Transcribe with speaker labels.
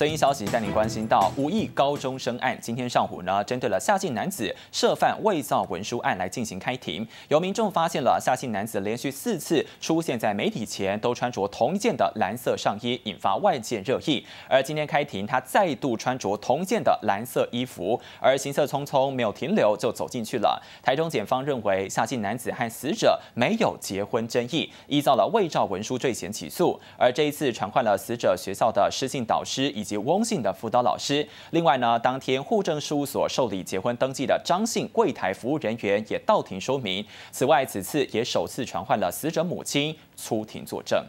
Speaker 1: 声音消息带您关心到五亿高中生案。今天上午呢，针对了夏姓男子涉犯伪造文书案来进行开庭。有民众发现了夏姓男子连续四次出现在媒体前都穿着同一件的蓝色上衣，引发外界热议。而今天开庭，他再度穿着同一件的蓝色衣服，而行色匆匆，没有停留就走进去了。台中检方认为夏姓男子和死者没有结婚争议，依照了伪造文书罪嫌起诉。而这一次传唤了死者学校的失信导师以。及翁姓的辅导老师。另外呢，当天户政事务所受理结婚登记的张姓柜台服务人员也到庭说明。此外，此次也首次传唤了死者母亲出庭作证。